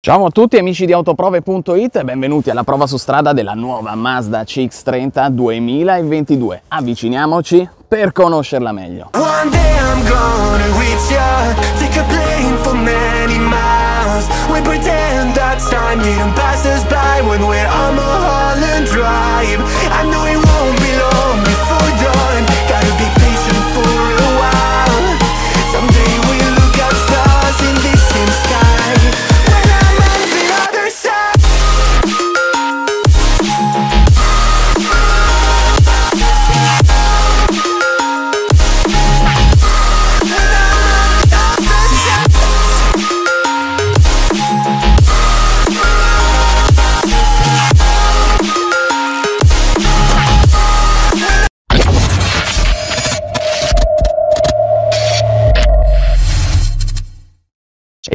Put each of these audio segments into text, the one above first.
Ciao a tutti amici di autoprove.it e benvenuti alla prova su strada della nuova Mazda CX30 2022. Avviciniamoci per conoscerla meglio. One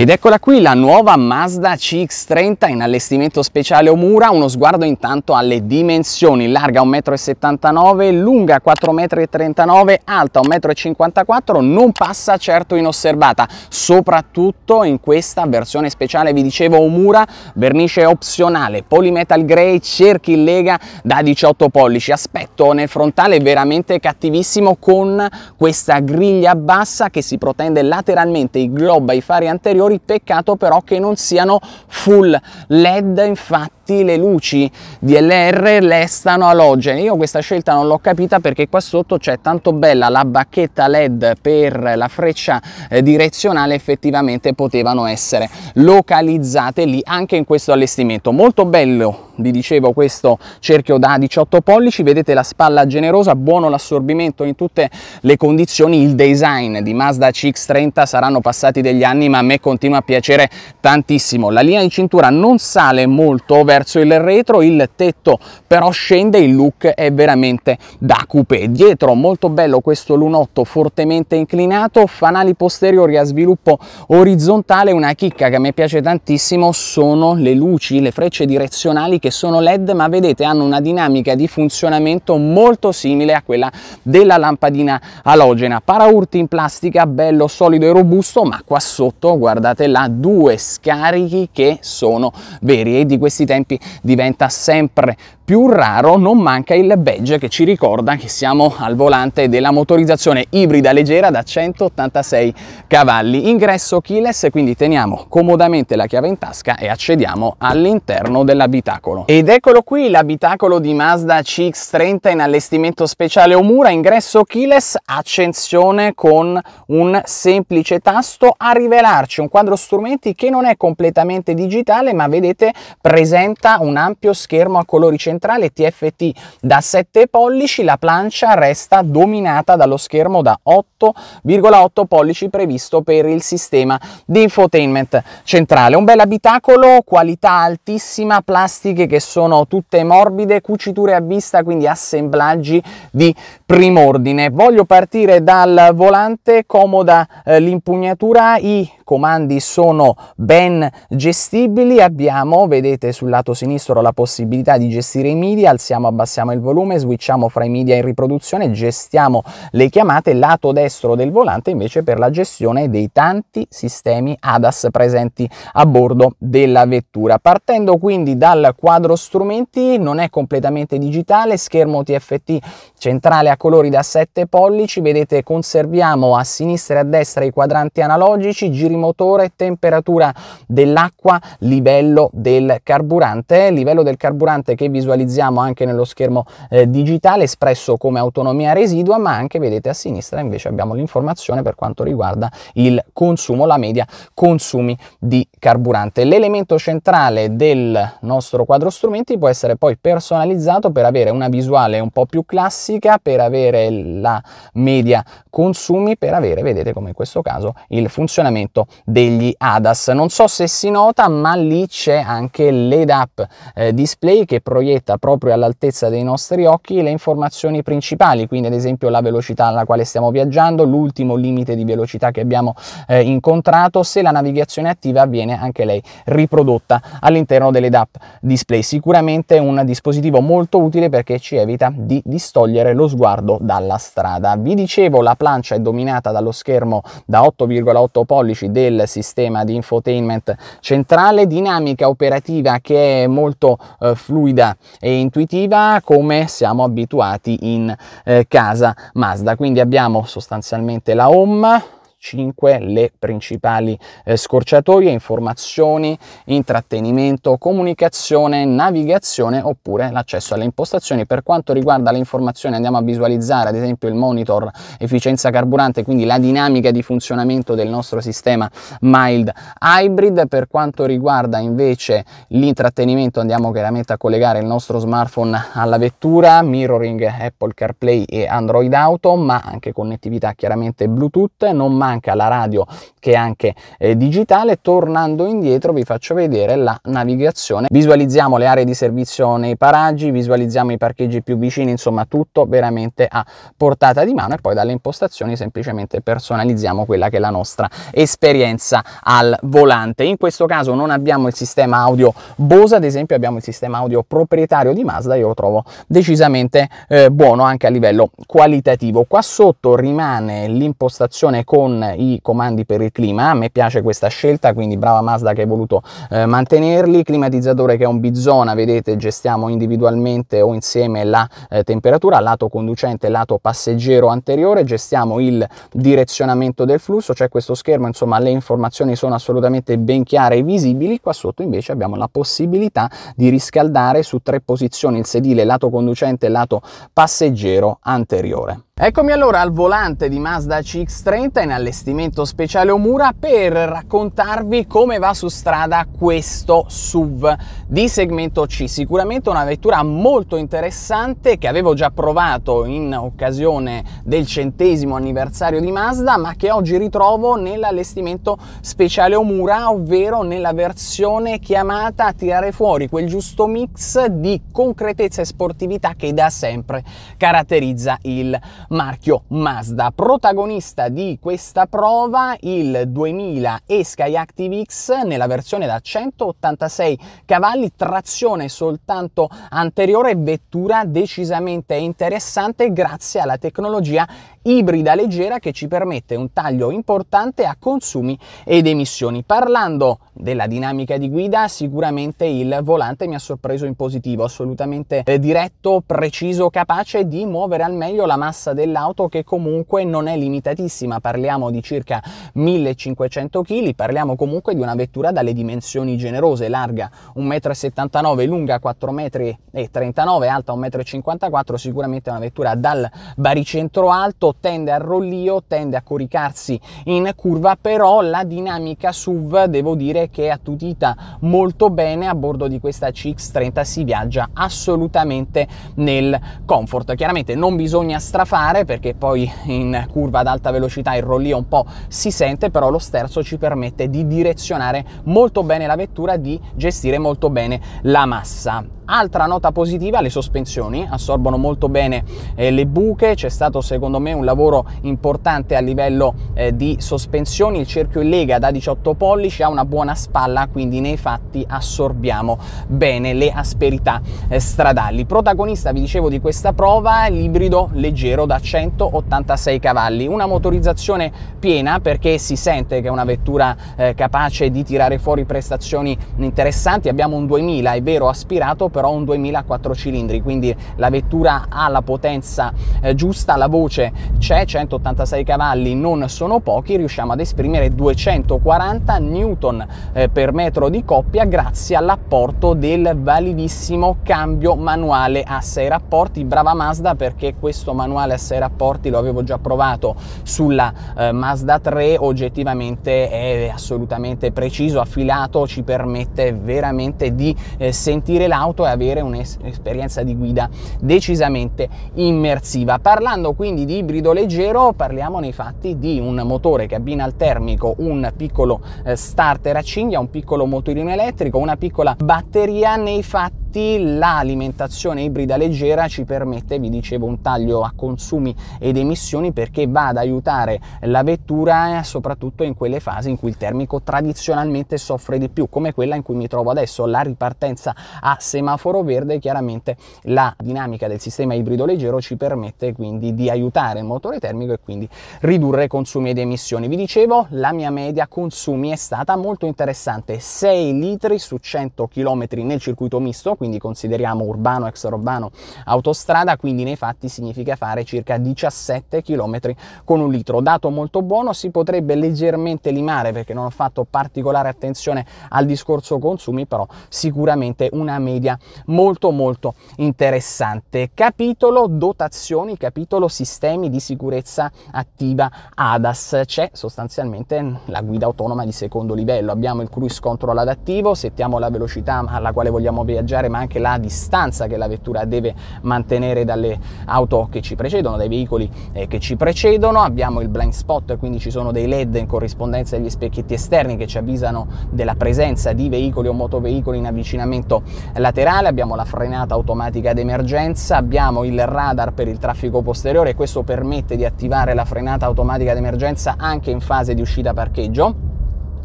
Ed eccola qui la nuova Mazda CX-30 in allestimento speciale Omura, uno sguardo intanto alle dimensioni, larga 1,79 m, lunga 4,39 m, alta 1,54 m, non passa certo inosservata, soprattutto in questa versione speciale, vi dicevo Omura, vernice opzionale, polymetal grey, cerchi in lega da 18 pollici, aspetto nel frontale veramente cattivissimo con questa griglia bassa che si protende lateralmente, i ingloba i fari anteriori colori peccato però che non siano full led infatti tutte le luci DLR restano alogene. Io questa scelta non l'ho capita perché qua sotto c'è tanto bella la bacchetta LED per la freccia eh, direzionale, effettivamente potevano essere localizzate lì anche in questo allestimento. Molto bello vi dicevo questo cerchio da 18 pollici vedete la spalla generosa buono l'assorbimento in tutte le condizioni il design di Mazda CX-30 saranno passati degli anni ma a me continua a piacere tantissimo la linea di cintura non sale molto verso il retro, il tetto però scende, il look è veramente da coupé. Dietro molto bello questo lunotto fortemente inclinato, fanali posteriori a sviluppo orizzontale, una chicca che a me piace tantissimo sono le luci, le frecce direzionali che sono LED ma vedete hanno una dinamica di funzionamento molto simile a quella della lampadina alogena. Paraurti in plastica, bello solido e robusto ma qua sotto guardate là due scarichi che sono veri e di questi tempi tempi diventa sempre più raro non manca il badge che ci ricorda che siamo al volante della motorizzazione ibrida leggera da 186 cavalli. Ingresso keyless, quindi teniamo comodamente la chiave in tasca e accediamo all'interno dell'abitacolo. Ed eccolo qui l'abitacolo di Mazda CX-30 in allestimento speciale Omura, ingresso keyless, accensione con un semplice tasto a rivelarci un quadro strumenti che non è completamente digitale ma vedete presenta un ampio schermo a colori centrali centrale TFT da 7 pollici, la plancia resta dominata dallo schermo da 8,8 pollici previsto per il sistema di infotainment centrale. Un bel abitacolo, qualità altissima, plastiche che sono tutte morbide, cuciture a vista, quindi assemblaggi di primo ordine. Voglio partire dal volante, comoda eh, l'impugnatura, i comandi sono ben gestibili, abbiamo, vedete sul lato sinistro la possibilità di gestire i media, alziamo, abbassiamo il volume, switchiamo fra i media in riproduzione, gestiamo le chiamate, lato destro del volante invece per la gestione dei tanti sistemi ADAS presenti a bordo della vettura. Partendo quindi dal quadro strumenti, non è completamente digitale, schermo TFT centrale a colori da 7 pollici, vedete conserviamo a sinistra e a destra i quadranti analogici, giri motore, temperatura dell'acqua, livello del carburante, livello del carburante che visualizziamo anche nello schermo eh, digitale espresso come autonomia residua, ma anche vedete a sinistra invece abbiamo l'informazione per quanto riguarda il consumo, la media consumi di carburante. L'elemento centrale del nostro quadro strumenti può essere poi personalizzato per avere una visuale un po' più classica, per avere la media consumi per avere, vedete come in questo caso, il funzionamento degli ADAS. Non so se si nota, ma lì c'è anche l'EDAP eh, Display che proietta proprio all'altezza dei nostri occhi le informazioni principali, quindi ad esempio la velocità alla quale stiamo viaggiando, l'ultimo limite di velocità che abbiamo eh, incontrato, se la navigazione attiva viene anche lei riprodotta all'interno dell'EDAP display. Sicuramente un dispositivo molto utile perché ci evita di distogliere lo sguardo sguardo dalla strada. Vi dicevo la plancia è dominata dallo schermo da 8,8 pollici del sistema di infotainment centrale, dinamica operativa che è molto eh, fluida e intuitiva come siamo abituati in eh, casa Mazda. Quindi abbiamo sostanzialmente la home, 5 le principali eh, scorciatoie, informazioni, intrattenimento, comunicazione, navigazione oppure l'accesso alle impostazioni. Per quanto riguarda le informazioni andiamo a visualizzare ad esempio il monitor efficienza carburante, quindi la dinamica di funzionamento del nostro sistema mild hybrid. Per quanto riguarda invece l'intrattenimento andiamo chiaramente a collegare il nostro smartphone alla vettura, mirroring Apple CarPlay e Android Auto, ma anche connettività chiaramente Bluetooth, non mai anche alla radio che anche eh, digitale. Tornando indietro vi faccio vedere la navigazione. Visualizziamo le aree di servizio nei paraggi, visualizziamo i parcheggi più vicini, insomma tutto veramente a portata di mano e poi dalle impostazioni semplicemente personalizziamo quella che è la nostra esperienza al volante. In questo caso non abbiamo il sistema audio Bose, ad esempio abbiamo il sistema audio proprietario di Mazda, io lo trovo decisamente eh, buono anche a livello qualitativo. Qua sotto rimane l'impostazione con i comandi per il clima. A me piace questa scelta, quindi brava Mazda che hai voluto eh, mantenerli. Climatizzatore che è un Bizona, vedete, gestiamo individualmente o insieme la eh, temperatura, lato conducente, lato passeggero anteriore, gestiamo il direzionamento del flusso, c'è questo schermo, insomma le informazioni sono assolutamente ben chiare e visibili. Qua sotto invece abbiamo la possibilità di riscaldare su tre posizioni il sedile, lato conducente, lato passeggero anteriore. Eccomi allora al volante di Mazda CX-30 in allestimento speciale Omura per raccontarvi come va su strada questo SUV di segmento C. Sicuramente una vettura molto interessante che avevo già provato in occasione del centesimo anniversario di Mazda ma che oggi ritrovo nell'allestimento speciale Omura ovvero nella versione chiamata a tirare fuori quel giusto mix di concretezza e sportività che da sempre caratterizza il marchio Mazda. Protagonista di questa questa prova il 2000 e Sky Active X nella versione da 186 cavalli, trazione soltanto anteriore, vettura decisamente interessante grazie alla tecnologia ibrida leggera che ci permette un taglio importante a consumi ed emissioni. Parlando della dinamica di guida, sicuramente il volante mi ha sorpreso in positivo, assolutamente eh, diretto, preciso, capace di muovere al meglio la massa dell'auto che comunque non è limitatissima, parliamo di circa 1500 kg, parliamo comunque di una vettura dalle dimensioni generose, larga 1,79 m, lunga 4,39 m, alta 1,54 m, sicuramente una vettura dal baricentro alto, tende al rollio, tende a coricarsi in curva, però la dinamica SUV devo dire che è attutita molto bene a bordo di questa CX30, si viaggia assolutamente nel comfort. Chiaramente non bisogna strafare perché poi in curva ad alta velocità il rollio un po' si sente, però lo sterzo ci permette di direzionare molto bene la vettura, di gestire molto bene la massa. Altra nota positiva, le sospensioni assorbono molto bene eh, le buche, c'è stato secondo me un un lavoro importante a livello eh, di sospensioni, il cerchio in lega da 18 pollici ha una buona spalla, quindi nei fatti assorbiamo bene le asperità eh, stradali. Protagonista, vi dicevo, di questa prova l'ibrido leggero da 186 cavalli, una motorizzazione piena perché si sente che è una vettura eh, capace di tirare fuori prestazioni interessanti, abbiamo un 2000, è vero, aspirato, però un 2000 a 4 cilindri, quindi la vettura ha la potenza eh, giusta, la voce c'è, 186 cavalli non sono pochi, riusciamo ad esprimere 240 newton eh, per metro di coppia grazie all'apporto del validissimo cambio manuale a 6 rapporti. Brava Mazda perché questo manuale a 6 rapporti lo avevo già provato sulla eh, Mazda 3, oggettivamente è assolutamente preciso, affilato, ci permette veramente di eh, sentire l'auto e avere un'esperienza di guida decisamente immersiva. Parlando quindi di ibrido morbido leggero parliamo nei fatti di un motore che abbina al termico un piccolo eh, starter a cinghia, un piccolo motorino elettrico, una piccola batteria nei fatti tutti, l'alimentazione ibrida leggera ci permette, vi dicevo, un taglio a consumi ed emissioni perché va ad aiutare la vettura eh, soprattutto in quelle fasi in cui il termico tradizionalmente soffre di più, come quella in cui mi trovo adesso, la ripartenza a semaforo verde, chiaramente la dinamica del sistema ibrido leggero ci permette quindi di aiutare il motore termico e quindi ridurre consumi ed emissioni. Vi dicevo, la mia media consumi è stata molto interessante, 6 litri su 100 km nel circuito misto, quindi consideriamo urbano, extraurbano, autostrada, quindi nei fatti significa fare circa 17 km con un litro. Dato molto buono, si potrebbe leggermente limare perché non ho fatto particolare attenzione al discorso consumi, però sicuramente una media molto molto interessante. Capitolo dotazioni, capitolo sistemi di sicurezza attiva ADAS. C'è sostanzialmente la guida autonoma di secondo livello, abbiamo il cruise control adattivo, settiamo la velocità alla quale vogliamo viaggiare ma anche la distanza che la vettura deve mantenere dalle auto che ci precedono, dai veicoli eh, che ci precedono. Abbiamo il blind spot, quindi ci sono dei LED in corrispondenza agli specchietti esterni che ci avvisano della presenza di veicoli o motoveicoli in avvicinamento laterale, abbiamo la frenata automatica d'emergenza, abbiamo il radar per il traffico posteriore questo permette di attivare la frenata automatica d'emergenza anche in fase di uscita parcheggio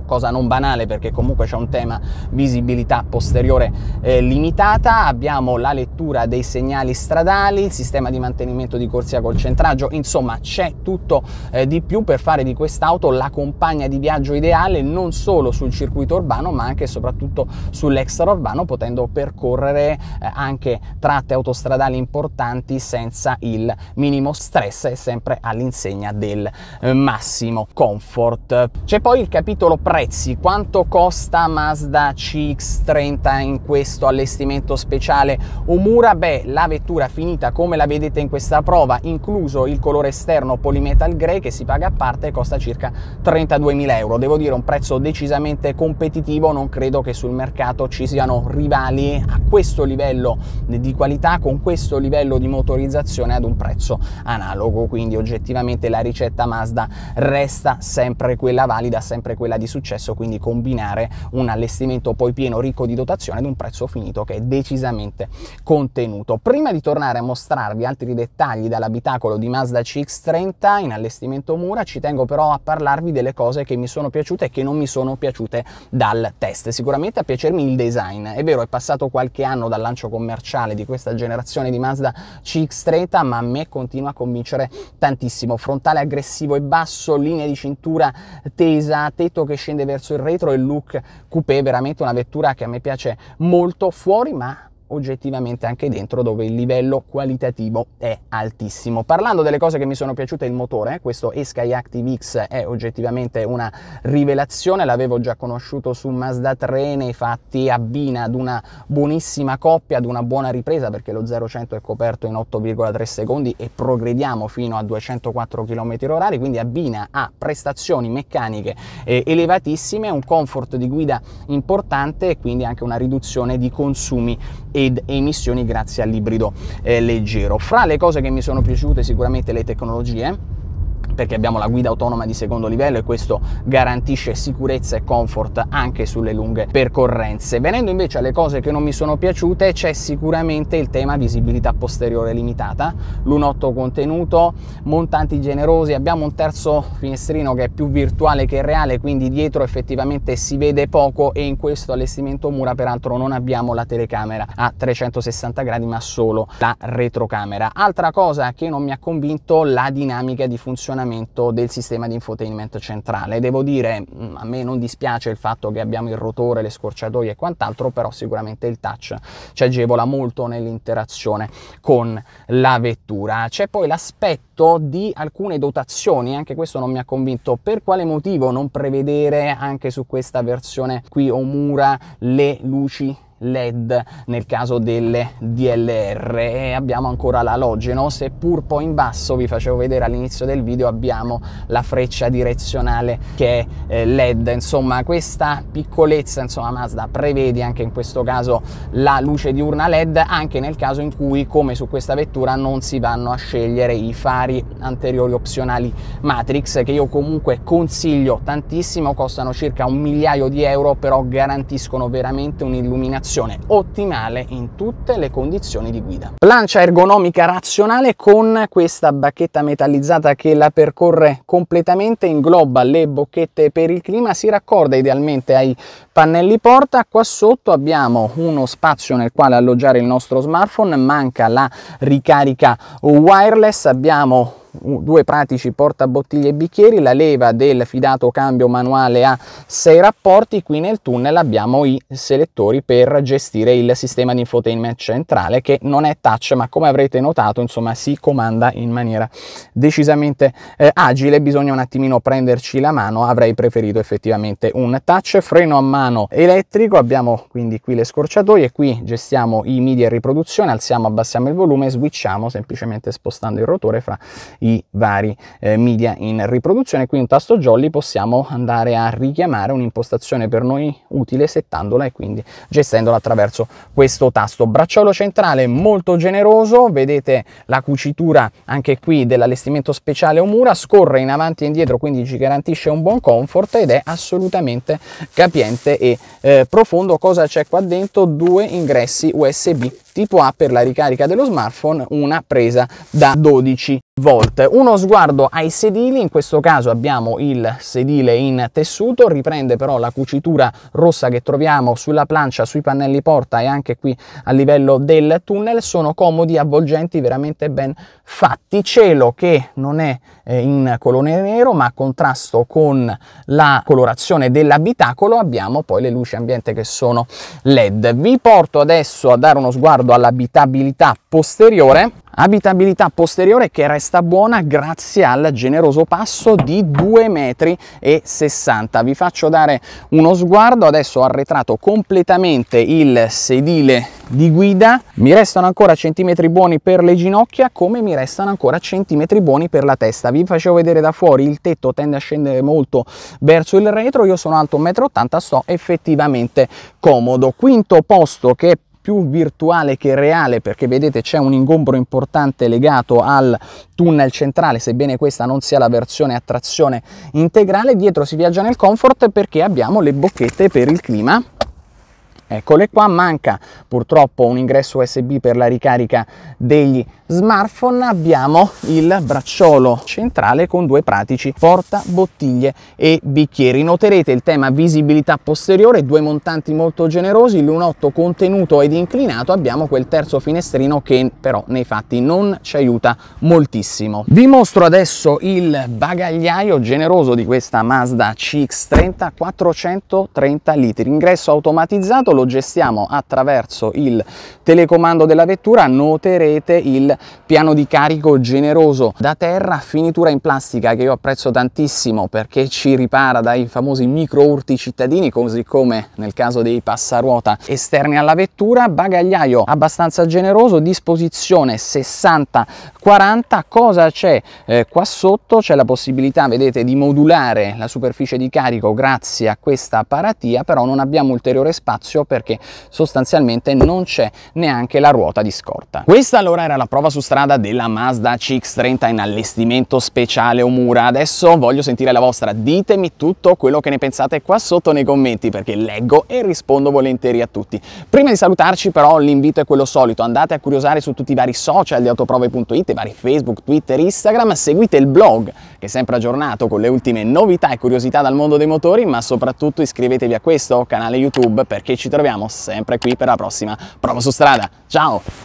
cosa non banale perché comunque c'è un tema visibilità posteriore eh, limitata, abbiamo la lettura dei segnali stradali, il sistema di mantenimento di corsia col centraggio, insomma c'è tutto eh, di più per fare di quest'auto la compagna di viaggio ideale non solo sul circuito urbano ma anche e soprattutto sull'extraurbano potendo percorrere eh, anche tratte autostradali importanti senza il minimo stress e sempre all'insegna del eh, massimo comfort. C'è poi il capitolo pre prezzi, quanto costa Mazda CX30 in questo allestimento speciale Omura? Beh, la vettura finita come la vedete in questa prova, incluso il colore esterno polimetal grey che si paga a parte, costa circa 32.000 euro. Devo dire un prezzo decisamente competitivo, non credo che sul mercato ci siano rivali a questo livello di qualità, con questo livello di motorizzazione ad un prezzo analogo, quindi oggettivamente la ricetta Mazda resta sempre quella valida, sempre quella di successo successo, quindi combinare un allestimento poi pieno ricco di dotazione ad un prezzo finito che è decisamente contenuto. Prima di tornare a mostrarvi altri dettagli dall'abitacolo di Mazda CX30 in allestimento Mura, ci tengo però a parlarvi delle cose che mi sono piaciute e che non mi sono piaciute dal test. Sicuramente a piacermi il design, è vero è passato qualche anno dal lancio commerciale di questa generazione di Mazda CX30, ma a me continua a convincere tantissimo. Frontale aggressivo e basso, linea di cintura tesa, tetto che scende tende verso il retro e il look coupé, veramente una vettura che a me piace molto fuori ma oggettivamente anche dentro dove il livello qualitativo è altissimo. Parlando delle cose che mi sono piaciute, il motore, questo Sky Active X è oggettivamente una rivelazione, l'avevo già conosciuto su Mazda 3, nei fatti abbina ad una buonissima coppia, ad una buona ripresa perché lo 0100 è coperto in 8,3 secondi e progrediamo fino a 204 km/h, quindi abbina a prestazioni meccaniche eh, elevatissime, un comfort di guida importante e quindi anche una riduzione di consumi ed emissioni grazie all'ibrido eh, leggero. Fra le cose che mi sono piaciute sicuramente le tecnologie perché abbiamo la guida autonoma di secondo livello e questo garantisce sicurezza e comfort anche sulle lunghe percorrenze. Venendo invece alle cose che non mi sono piaciute c'è sicuramente il tema visibilità posteriore limitata, l'1.8 contenuto, montanti generosi, abbiamo un terzo finestrino che è più virtuale che reale, quindi dietro effettivamente si vede poco e in questo allestimento mura peraltro non abbiamo la telecamera a 360 gradi ma solo la retrocamera. Altra cosa che non mi ha convinto la dinamica di funzionamento funzionamento del sistema di infotainment centrale. Devo dire, mm, a me non dispiace il fatto che abbiamo il rotore, le scorciatoie e quant'altro, però sicuramente il touch ci agevola molto nell'interazione con la vettura. C'è poi l'aspetto di alcune dotazioni, anche questo non mi ha convinto. Per quale motivo non prevedere anche su questa versione qui Omura le luci LED nel caso delle DLR e abbiamo ancora l'alogeno seppur poi in basso vi facevo vedere all'inizio del video abbiamo la freccia direzionale che è eh, LED insomma questa piccolezza insomma Mazda prevede anche in questo caso la luce diurna LED anche nel caso in cui come su questa vettura non si vanno a scegliere i fari anteriori opzionali Matrix che io comunque consiglio tantissimo costano circa un migliaio di euro però garantiscono veramente un'illuminazione prestazione ottimale in tutte le condizioni di guida. Plancia ergonomica razionale con questa bacchetta metallizzata che la percorre completamente, ingloba le bocchette per il clima, si raccorda idealmente ai pannelli porta qua sotto abbiamo uno spazio nel quale alloggiare il nostro smartphone manca la ricarica wireless abbiamo due pratici porta bottiglie e bicchieri la leva del fidato cambio manuale a 6 rapporti qui nel tunnel abbiamo i selettori per gestire il sistema di infotainment centrale che non è touch ma come avrete notato insomma si comanda in maniera decisamente eh, agile bisogna un attimino prenderci la mano avrei preferito effettivamente un touch freno a mano piano elettrico, abbiamo quindi qui le scorciatoie, qui gestiamo i media in riproduzione, alziamo, abbassiamo il volume e switchiamo semplicemente spostando il rotore fra i vari eh, media in riproduzione. Qui un tasto jolly possiamo andare a richiamare un'impostazione per noi utile settandola e quindi gestendola attraverso questo tasto. Bracciolo centrale molto generoso, vedete la cucitura anche qui dell'allestimento speciale Omura, scorre in avanti e indietro quindi ci garantisce un buon comfort ed è assolutamente capiente e eh, profondo cosa c'è qua dentro due ingressi usb tipo ha per la ricarica dello smartphone una presa da 12 volt. Uno sguardo ai sedili, in questo caso abbiamo il sedile in tessuto, riprende però la cucitura rossa che troviamo sulla plancia, sui pannelli porta e anche qui a livello del tunnel, sono comodi avvolgenti veramente ben fatti, cielo che non è eh, in colore nero ma a contrasto con la colorazione dell'abitacolo abbiamo poi le luci ambiente che sono led. Vi porto adesso a dare uno sguardo riguardo all'abitabilità posteriore, abitabilità posteriore che resta buona grazie al generoso passo di 2,60 metri. Vi faccio dare uno sguardo, adesso ho arretrato completamente il sedile di guida, mi restano ancora centimetri buoni per le ginocchia come mi restano ancora centimetri buoni per la testa. Vi facevo vedere da fuori, il tetto tende a scendere molto verso il retro, io sono alto 1,80 m, sto effettivamente comodo. Quinto posto che più virtuale che reale perché vedete c'è un ingombro importante legato al tunnel centrale sebbene questa non sia la versione a trazione integrale dietro si viaggia nel comfort perché abbiamo le bocchette per il clima Eccole qua, manca purtroppo un ingresso USB per la ricarica degli smartphone, abbiamo il bracciolo centrale con due pratici porta bottiglie e bicchieri. Noterete il tema visibilità posteriore, due montanti molto generosi, l'1.8 contenuto ed inclinato, abbiamo quel terzo finestrino che però nei fatti non ci aiuta moltissimo. Vi mostro adesso il bagagliaio generoso di questa Mazda CX-30, 430 litri, ingresso automatizzato, lo gestiamo attraverso il telecomando della vettura noterete il piano di carico generoso da terra finitura in plastica che io apprezzo tantissimo perché ci ripara dai famosi micro urti cittadini così come nel caso dei passaruota esterni alla vettura bagagliaio abbastanza generoso disposizione 60 40 cosa c'è eh, qua sotto c'è la possibilità vedete di modulare la superficie di carico grazie a questa paratia però non abbiamo ulteriore spazio perché sostanzialmente non c'è neanche la ruota di scorta. Questa allora era la prova su strada della Mazda CX-30 in allestimento speciale Omura. Adesso voglio sentire la vostra, ditemi tutto quello che ne pensate qua sotto nei commenti perché leggo e rispondo volentieri a tutti. Prima di salutarci però l'invito è quello solito, andate a curiosare su tutti i vari social di autoprove.it, i vari Facebook, Twitter, Instagram, seguite il blog che è sempre aggiornato con le ultime novità e curiosità dal mondo dei motori, ma soprattutto iscrivetevi a questo canale YouTube perché ci troviamo troviamo sempre qui per la prossima prova su strada. Ciao!